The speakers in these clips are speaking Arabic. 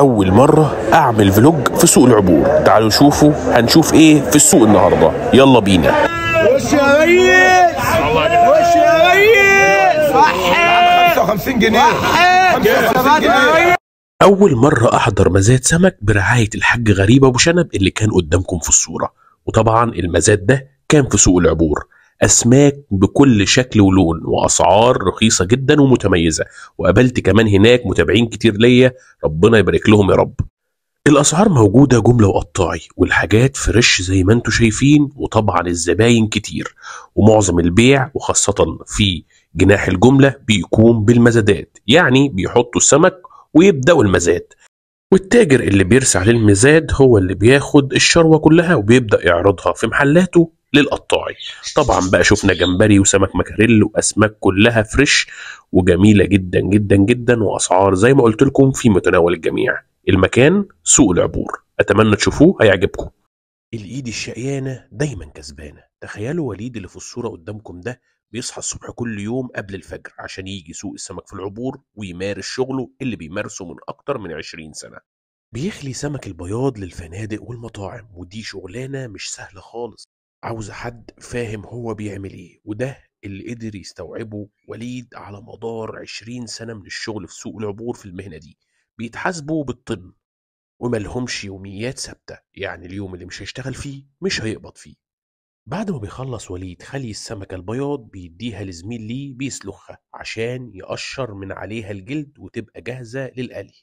اول مره اعمل فلوج في سوق العبور تعالوا شوفوا هنشوف ايه في السوق النهارده يلا بينا وش يا ريس وش يا ريس وحي جنيه أول مرة أحضر مزاد سمك برعاية الحاج غريب أبو شنب اللي كان قدامكم في الصورة وطبعا المزاد ده كان في سوق العبور أسماك بكل شكل ولون وأسعار رخيصة جدا ومتميزة وقابلت كمان هناك متابعين كتير ليا ربنا يبارك لهم يا رب الأسعار موجودة جملة وقطاعي والحاجات فريش زي ما انتم شايفين وطبعا الزباين كتير ومعظم البيع وخاصة في جناح الجملة بيكون بالمزادات يعني بيحطوا السمك ويبدأوا المزاد والتاجر اللي بيرسع للمزاد هو اللي بياخد الشروة كلها وبيبدأ يعرضها في محلاته للقطاعي طبعا بقى شفنا جمبري وسمك مكاريل واسماك كلها فريش وجميله جدا جدا جدا واسعار زي ما قلت لكم في متناول الجميع المكان سوق العبور اتمنى تشوفوه هيعجبكم الايد الشقيانه دايما كسبانه تخيلوا وليد اللي في الصوره قدامكم ده بيصحى الصبح كل يوم قبل الفجر عشان يجي سوق السمك في العبور ويمارس شغله اللي بيمارسه من أكتر من 20 سنة بيخلي سمك البياض للفنادق والمطاعم ودي شغلانة مش سهلة خالص عاوز حد فاهم هو بيعمل إيه وده اللي قدر يستوعبه وليد على مدار عشرين سنة من الشغل في سوق العبور في المهنة دي بيتحاسبوا بالطن لهمش يوميات ثابتة يعني اليوم اللي مش هيشتغل فيه مش هيقبض فيه بعد ما بيخلص وليد خلي السمكة البياض بيديها لزميل ليه بيسلخها عشان يقشر من عليها الجلد وتبقى جاهزة للقلي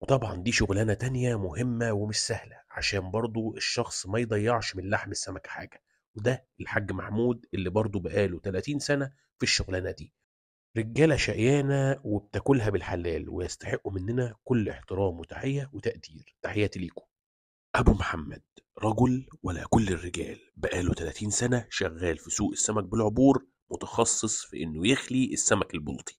وطبعا دي شغلانة تانية مهمة ومش سهلة عشان برضو الشخص ما يضيعش من لحم السمكة حاجة وده الحاج محمود اللي برضه بقاله 30 سنة في الشغلانة دي رجالة شقيانة وبتاكلها بالحلال ويستحقوا مننا كل احترام وتحية وتقدير تحياتي ليكم أبو محمد رجل ولا كل الرجال بقاله 30 سنة شغال في سوق السمك بالعبور متخصص في إنه يخلي السمك البلطي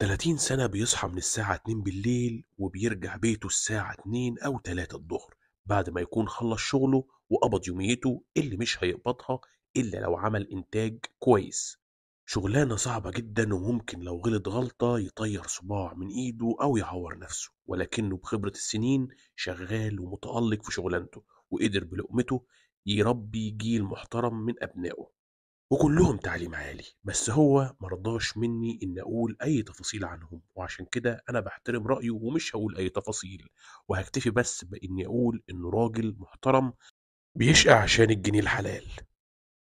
30 سنة بيصحى من الساعة 2 بالليل وبيرجع بيته الساعة 2 أو 3 الظهر بعد ما يكون خلص شغله وقبض يوميته اللي مش هيقبضها إلا لو عمل إنتاج كويس شغلانة صعبة جدا وممكن لو غلط غلطة يطير صباع من إيده أو يعور نفسه ولكنه بخبرة السنين شغال ومتألق في شغلانته وقدر بلقمته يربي جيل محترم من أبنائه وكلهم تعليم عالي بس هو مرضاش مني ان اقول اي تفاصيل عنهم وعشان كده انا بحترم رايه ومش هقول اي تفاصيل وهكتفي بس باني اقول انه راجل محترم بيشقى عشان الجنيه الحلال